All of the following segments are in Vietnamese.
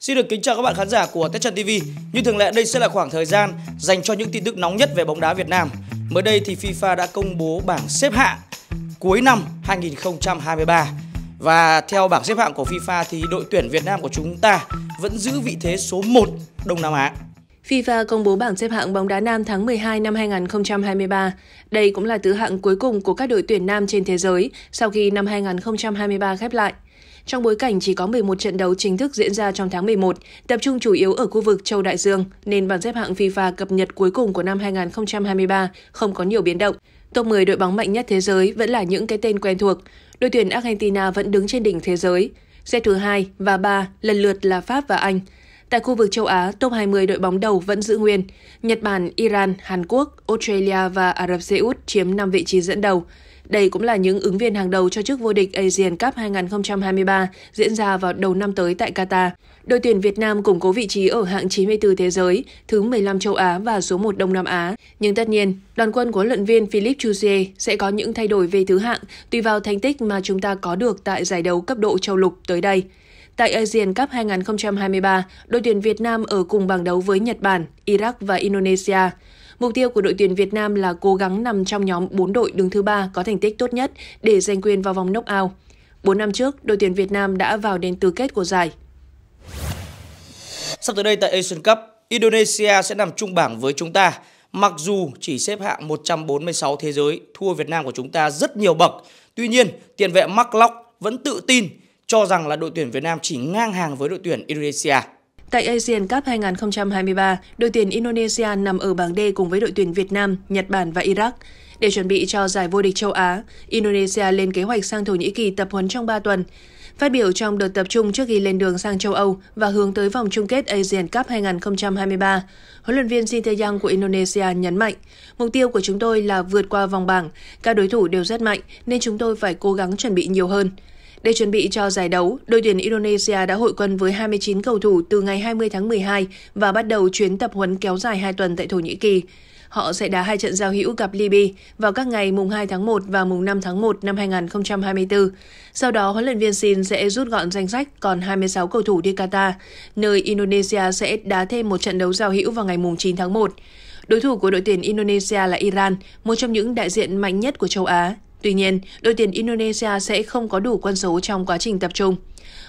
Xin được kính chào các bạn khán giả của Tết Trần TV. Như thường lệ đây sẽ là khoảng thời gian dành cho những tin tức nóng nhất về bóng đá Việt Nam. Mới đây thì FIFA đã công bố bảng xếp hạng cuối năm 2023. Và theo bảng xếp hạng của FIFA thì đội tuyển Việt Nam của chúng ta vẫn giữ vị thế số 1 Đông Nam Á. FIFA công bố bảng xếp hạng bóng đá nam tháng 12 năm 2023. Đây cũng là tứ hạng cuối cùng của các đội tuyển nam trên thế giới sau khi năm 2023 khép lại. Trong bối cảnh chỉ có 11 trận đấu chính thức diễn ra trong tháng 11, tập trung chủ yếu ở khu vực châu Đại Dương, nên bảng xếp hạng FIFA cập nhật cuối cùng của năm 2023 không có nhiều biến động. Top 10 đội bóng mạnh nhất thế giới vẫn là những cái tên quen thuộc. Đội tuyển Argentina vẫn đứng trên đỉnh thế giới. Xếp thứ 2 và 3 lần lượt là Pháp và Anh. Tại khu vực châu Á, top 20 đội bóng đầu vẫn giữ nguyên. Nhật Bản, Iran, Hàn Quốc, Australia và Ả Rập Xê Út chiếm 5 vị trí dẫn đầu. Đây cũng là những ứng viên hàng đầu cho chức vô địch Asian Cup 2023 diễn ra vào đầu năm tới tại Qatar. Đội tuyển Việt Nam củng cố vị trí ở hạng 94 thế giới, thứ 15 châu Á và số 1 Đông Nam Á. Nhưng tất nhiên, đoàn quân của luyện viên Philip Chuzier sẽ có những thay đổi về thứ hạng tùy vào thành tích mà chúng ta có được tại giải đấu cấp độ châu lục tới đây. Tại Asian Cup 2023, đội tuyển Việt Nam ở cùng bảng đấu với Nhật Bản, Iraq và Indonesia. Mục tiêu của đội tuyển Việt Nam là cố gắng nằm trong nhóm 4 đội đứng thứ 3 có thành tích tốt nhất để giành quyền vào vòng knock-out. 4 năm trước, đội tuyển Việt Nam đã vào đến tứ kết của giải. Sắp tới đây tại Asian Cup, Indonesia sẽ nằm chung bảng với chúng ta. Mặc dù chỉ xếp hạng 146 thế giới, thua Việt Nam của chúng ta rất nhiều bậc. Tuy nhiên, tiền vệ Mark Locke vẫn tự tin cho rằng là đội tuyển Việt Nam chỉ ngang hàng với đội tuyển Indonesia. Tại Asian Cup 2023, đội tuyển Indonesia nằm ở bảng D cùng với đội tuyển Việt Nam, Nhật Bản và Iraq. Để chuẩn bị cho giải vô địch châu Á, Indonesia lên kế hoạch sang Thổ Nhĩ Kỳ tập huấn trong 3 tuần. Phát biểu trong đợt tập trung trước khi lên đường sang châu Âu và hướng tới vòng chung kết Asian Cup 2023, huấn luyện viên Shin Tae-yang của Indonesia nhấn mạnh, mục tiêu của chúng tôi là vượt qua vòng bảng. Các đối thủ đều rất mạnh nên chúng tôi phải cố gắng chuẩn bị nhiều hơn. Để chuẩn bị cho giải đấu, đội tuyển Indonesia đã hội quân với 29 cầu thủ từ ngày 20 tháng 12 và bắt đầu chuyến tập huấn kéo dài 2 tuần tại Thổ Nhĩ Kỳ. Họ sẽ đá hai trận giao hữu gặp Libya vào các ngày mùng 2 tháng 1 và mùng 5 tháng 1 năm 2024. Sau đó, huấn luyện viên Sin sẽ rút gọn danh sách còn 26 cầu thủ đi Qatar, nơi Indonesia sẽ đá thêm một trận đấu giao hữu vào ngày mùng 9 tháng 1. Đối thủ của đội tuyển Indonesia là Iran, một trong những đại diện mạnh nhất của châu Á Tuy nhiên, đội tuyển Indonesia sẽ không có đủ quân số trong quá trình tập trung.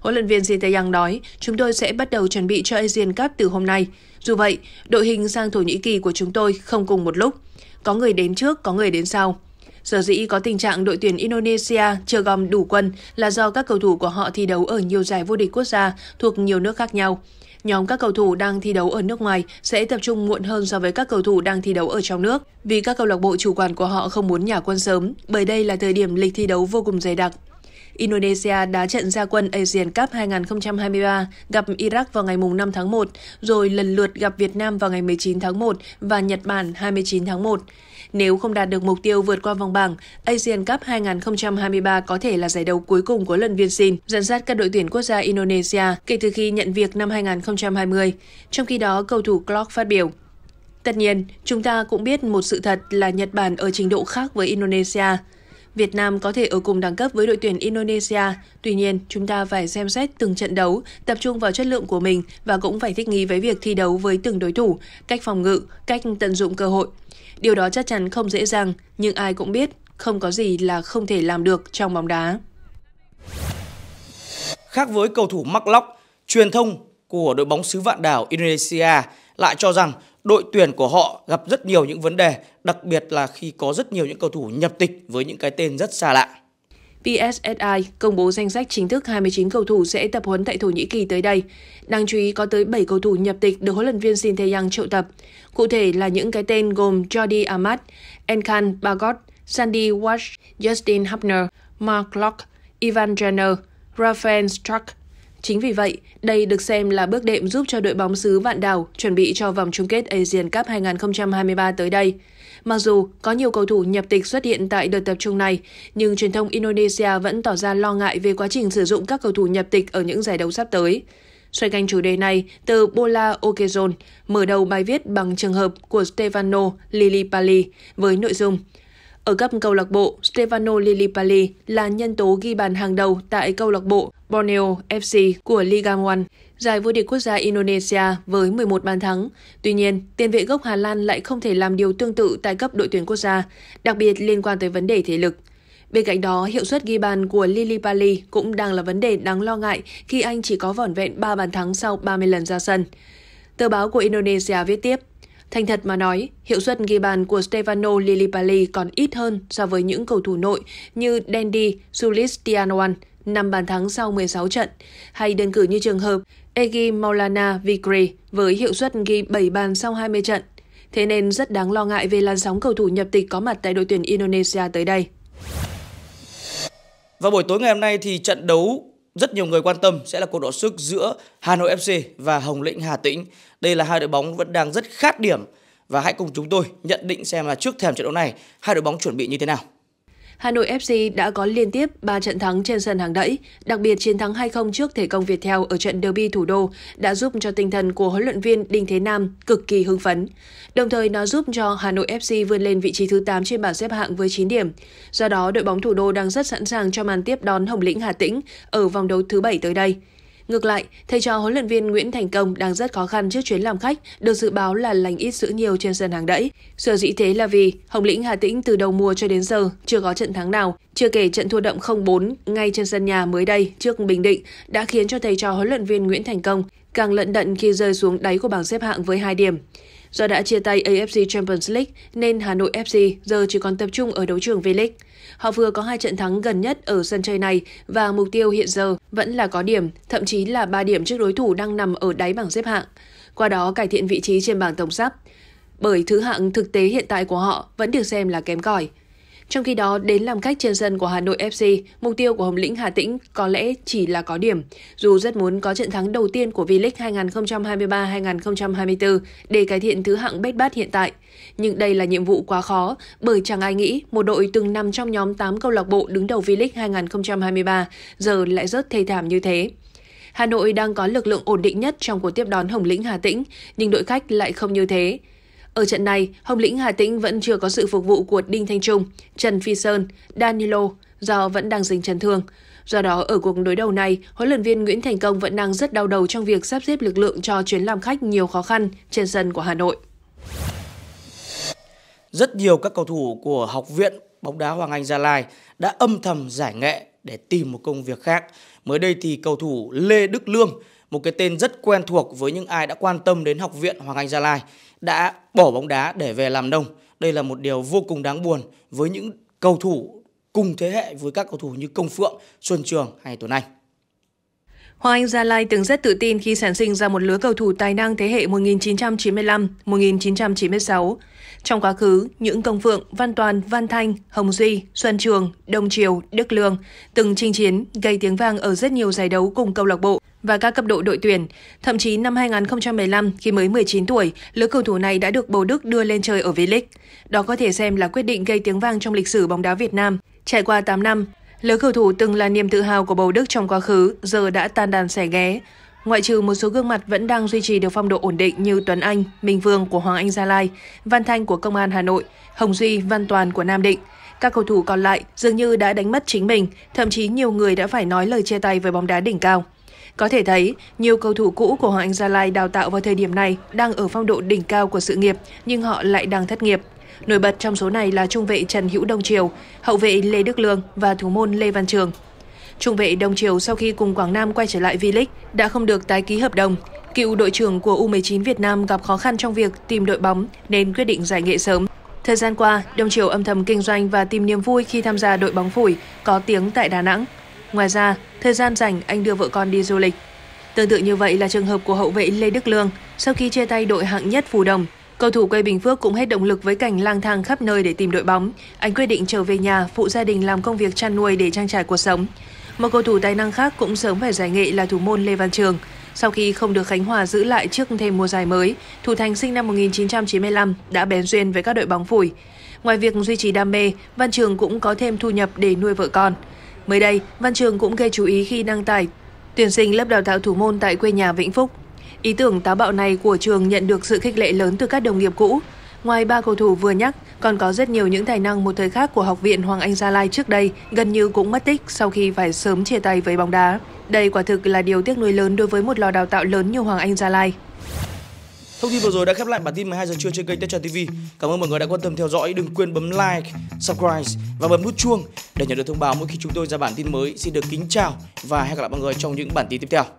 Huấn luyện viên Sinteyang nói, chúng tôi sẽ bắt đầu chuẩn bị cho Asian Cup từ hôm nay. Dù vậy, đội hình sang Thổ Nhĩ Kỳ của chúng tôi không cùng một lúc. Có người đến trước, có người đến sau. Sở dĩ có tình trạng đội tuyển Indonesia chưa gom đủ quân là do các cầu thủ của họ thi đấu ở nhiều giải vô địch quốc gia thuộc nhiều nước khác nhau. Nhóm các cầu thủ đang thi đấu ở nước ngoài sẽ tập trung muộn hơn so với các cầu thủ đang thi đấu ở trong nước, vì các câu lạc bộ chủ quản của họ không muốn nhả quân sớm, bởi đây là thời điểm lịch thi đấu vô cùng dày đặc. Indonesia đá trận gia quân Asian Cup 2023 gặp Iraq vào ngày 5 tháng 1, rồi lần lượt gặp Việt Nam vào ngày 19 tháng 1 và Nhật Bản 29 tháng 1. Nếu không đạt được mục tiêu vượt qua vòng bảng, Asian Cup 2023 có thể là giải đấu cuối cùng của lần viên xin, dẫn dắt các đội tuyển quốc gia Indonesia kể từ khi nhận việc năm 2020. Trong khi đó, cầu thủ Klopp phát biểu, Tất nhiên, chúng ta cũng biết một sự thật là Nhật Bản ở trình độ khác với Indonesia. Việt Nam có thể ở cùng đẳng cấp với đội tuyển Indonesia, tuy nhiên chúng ta phải xem xét từng trận đấu, tập trung vào chất lượng của mình và cũng phải thích nghi với việc thi đấu với từng đối thủ, cách phòng ngự, cách tận dụng cơ hội. Điều đó chắc chắn không dễ dàng, nhưng ai cũng biết không có gì là không thể làm được trong bóng đá. Khác với cầu thủ Mắc Lóc, truyền thông của đội bóng xứ vạn đảo Indonesia lại cho rằng đội tuyển của họ gặp rất nhiều những vấn đề, đặc biệt là khi có rất nhiều những cầu thủ nhập tịch với những cái tên rất xa lạ. PSSI công bố danh sách chính thức 29 cầu thủ sẽ tập huấn tại Thổ Nhĩ Kỳ tới đây. Đáng chú ý có tới 7 cầu thủ nhập tịch được huấn luyện viên Shin Tae-yang triệu tập. Cụ thể là những cái tên gồm Jordi Ahmad, Enkan Bagot, Sandy Walsh, Justin Hubner, Mark Locke, Ivan Jenner, Rafael Struck, Chính vì vậy, đây được xem là bước đệm giúp cho đội bóng xứ Vạn Đảo chuẩn bị cho vòng chung kết Asian Cup 2023 tới đây. Mặc dù có nhiều cầu thủ nhập tịch xuất hiện tại đợt tập trung này, nhưng truyền thông Indonesia vẫn tỏ ra lo ngại về quá trình sử dụng các cầu thủ nhập tịch ở những giải đấu sắp tới. Xoay quanh chủ đề này, từ Bola Okezon mở đầu bài viết bằng trường hợp của Stefano Lillipali với nội dung ở cấp câu lạc bộ, Stefano Lillipali là nhân tố ghi bàn hàng đầu tại câu lạc bộ Borneo FC của Liga 1, giải vô địch quốc gia Indonesia với 11 bàn thắng. Tuy nhiên, tiền vệ gốc Hà Lan lại không thể làm điều tương tự tại cấp đội tuyển quốc gia, đặc biệt liên quan tới vấn đề thể lực. Bên cạnh đó, hiệu suất ghi bàn của Lili Pali cũng đang là vấn đề đáng lo ngại khi anh chỉ có vỏn vẹn 3 bàn thắng sau 30 lần ra sân. Tờ báo của Indonesia viết tiếp, Thành thật mà nói, hiệu suất ghi bàn của Stefano Lillipalli còn ít hơn so với những cầu thủ nội như Dendi Sulistianoan, 5 bàn thắng sau 16 trận, hay đơn cử như trường hợp Egi Maulana Vikri với hiệu suất ghi 7 bàn sau 20 trận. Thế nên rất đáng lo ngại về làn sóng cầu thủ nhập tịch có mặt tại đội tuyển Indonesia tới đây. Vào buổi tối ngày hôm nay thì trận đấu rất nhiều người quan tâm sẽ là cuộc đọ sức giữa Hà Nội FC và Hồng Lĩnh Hà Tĩnh. Đây là hai đội bóng vẫn đang rất khát điểm và hãy cùng chúng tôi nhận định xem là trước thềm trận đấu này hai đội bóng chuẩn bị như thế nào. Hà Nội FC đã có liên tiếp 3 trận thắng trên sân hàng đẫy, đặc biệt chiến thắng 2-0 trước thể công Việt Theo ở trận derby thủ đô đã giúp cho tinh thần của huấn luyện viên Đinh Thế Nam cực kỳ hưng phấn. Đồng thời nó giúp cho Hà Nội FC vươn lên vị trí thứ 8 trên bảng xếp hạng với 9 điểm. Do đó, đội bóng thủ đô đang rất sẵn sàng cho màn tiếp đón Hồng Lĩnh Hà Tĩnh ở vòng đấu thứ 7 tới đây. Ngược lại, thầy trò huấn luyện viên Nguyễn Thành Công đang rất khó khăn trước chuyến làm khách, được dự báo là lành ít giữ nhiều trên sân hàng đẫy. Sở dĩ thế là vì Hồng Lĩnh Hà Tĩnh từ đầu mùa cho đến giờ chưa có trận thắng nào, chưa kể trận thua đậm 0-4 ngay trên sân nhà mới đây trước Bình Định đã khiến cho thầy trò huấn luyện viên Nguyễn Thành Công càng lận đận khi rơi xuống đáy của bảng xếp hạng với hai điểm. Do đã chia tay AFC Champions League nên Hà Nội FC giờ chỉ còn tập trung ở đấu trường V-League. Họ vừa có hai trận thắng gần nhất ở sân chơi này và mục tiêu hiện giờ vẫn là có điểm, thậm chí là 3 điểm trước đối thủ đang nằm ở đáy bảng xếp hạng. Qua đó cải thiện vị trí trên bảng tổng sắp. Bởi thứ hạng thực tế hiện tại của họ vẫn được xem là kém cỏi. Trong khi đó, đến làm khách trên sân của Hà Nội FC, mục tiêu của Hồng Lĩnh Hà Tĩnh có lẽ chỉ là có điểm, dù rất muốn có trận thắng đầu tiên của V-League 2023-2024 để cải thiện thứ hạng bết bát hiện tại. Nhưng đây là nhiệm vụ quá khó, bởi chẳng ai nghĩ một đội từng nằm trong nhóm 8 câu lạc bộ đứng đầu V-League 2023 giờ lại rớt thê thảm như thế. Hà Nội đang có lực lượng ổn định nhất trong cuộc tiếp đón Hồng Lĩnh Hà Tĩnh, nhưng đội khách lại không như thế. Ở trận này, Hồng Lĩnh Hà Tĩnh vẫn chưa có sự phục vụ của Đinh Thanh Trung, Trần Phi Sơn, Danilo do vẫn đang dính chấn thương. Do đó, ở cuộc đối đầu này, huấn luyện viên Nguyễn Thành Công vẫn đang rất đau đầu trong việc sắp xếp lực lượng cho chuyến làm khách nhiều khó khăn trên sân của Hà Nội. Rất nhiều các cầu thủ của Học viện bóng đá Hoàng Anh Gia Lai đã âm thầm giải nghệ để tìm một công việc khác. Mới đây thì cầu thủ Lê Đức Lương một cái tên rất quen thuộc với những ai đã quan tâm đến học viện Hoàng Anh Gia Lai, đã bỏ bóng đá để về làm nông. Đây là một điều vô cùng đáng buồn với những cầu thủ cùng thế hệ với các cầu thủ như Công Phượng, Xuân Trường hay Tuấn Anh. Hoàng Anh Gia Lai từng rất tự tin khi sản sinh ra một lứa cầu thủ tài năng thế hệ 1995-1996. Trong quá khứ, những Công Phượng, Văn Toàn, Văn Thanh, Hồng Duy, Xuân Trường, Đông Triều, Đức Lương từng chinh chiến, gây tiếng vang ở rất nhiều giải đấu cùng câu lạc bộ và các cấp độ đội tuyển. Thậm chí năm 2015, khi mới 19 tuổi, lứa cầu thủ này đã được Bầu Đức đưa lên chơi ở V-League. Đó có thể xem là quyết định gây tiếng vang trong lịch sử bóng đá Việt Nam. Trải qua 8 năm, Lứa cầu thủ từng là niềm tự hào của bầu Đức trong quá khứ, giờ đã tan đàn xẻ ghé. Ngoại trừ một số gương mặt vẫn đang duy trì được phong độ ổn định như Tuấn Anh, Minh Vương của Hoàng Anh Gia Lai, Văn Thanh của Công an Hà Nội, Hồng Duy, Văn Toàn của Nam Định. Các cầu thủ còn lại dường như đã đánh mất chính mình, thậm chí nhiều người đã phải nói lời chia tay với bóng đá đỉnh cao. Có thể thấy, nhiều cầu thủ cũ của Hoàng Anh Gia Lai đào tạo vào thời điểm này đang ở phong độ đỉnh cao của sự nghiệp, nhưng họ lại đang thất nghiệp. Nổi bật trong số này là trung vệ Trần Hữu Đông Triều, hậu vệ Lê Đức Lương và thủ môn Lê Văn Trường. Trung vệ Đông Triều sau khi cùng Quảng Nam quay trở lại V-League đã không được tái ký hợp đồng. Cựu đội trưởng của U19 Việt Nam gặp khó khăn trong việc tìm đội bóng nên quyết định giải nghệ sớm. Thời gian qua, Đông Triều âm thầm kinh doanh và tìm niềm vui khi tham gia đội bóng phủi có tiếng tại Đà Nẵng. Ngoài ra, thời gian rảnh anh đưa vợ con đi du lịch. Tương tự như vậy là trường hợp của hậu vệ Lê Đức Lương sau khi chia tay đội hạng nhất Phù Đồng Cầu thủ quê Bình Phước cũng hết động lực với cảnh lang thang khắp nơi để tìm đội bóng. Anh quyết định trở về nhà, phụ gia đình làm công việc chăn nuôi để trang trải cuộc sống. Một cầu thủ tài năng khác cũng sớm phải giải nghệ là thủ môn Lê Văn Trường. Sau khi không được Khánh Hòa giữ lại trước thêm mùa giải mới, thủ thành sinh năm 1995 đã bén duyên với các đội bóng phủi. Ngoài việc duy trì đam mê, Văn Trường cũng có thêm thu nhập để nuôi vợ con. Mới đây, Văn Trường cũng gây chú ý khi đăng tải tuyển sinh lớp đào tạo thủ môn tại quê nhà Vĩnh Phúc Ý tưởng táo bạo này của trường nhận được sự khích lệ lớn từ các đồng nghiệp cũ. Ngoài ba cầu thủ vừa nhắc, còn có rất nhiều những tài năng một thời khác của Học viện Hoàng Anh Gia Lai trước đây gần như cũng mất tích sau khi phải sớm chia tay với bóng đá. Đây quả thực là điều tiếc nuối lớn đối với một lò đào tạo lớn như Hoàng Anh Gia Lai. Thông tin vừa rồi đã khép lại bản tin 12 giờ trưa trên kênh Tetra TV. Cảm ơn mọi người đã quan tâm theo dõi. Đừng quên bấm like, subscribe và bấm nút chuông để nhận được thông báo mỗi khi chúng tôi ra bản tin mới. Xin được kính chào và hẹn gặp lại mọi người trong những bản tin tiếp theo.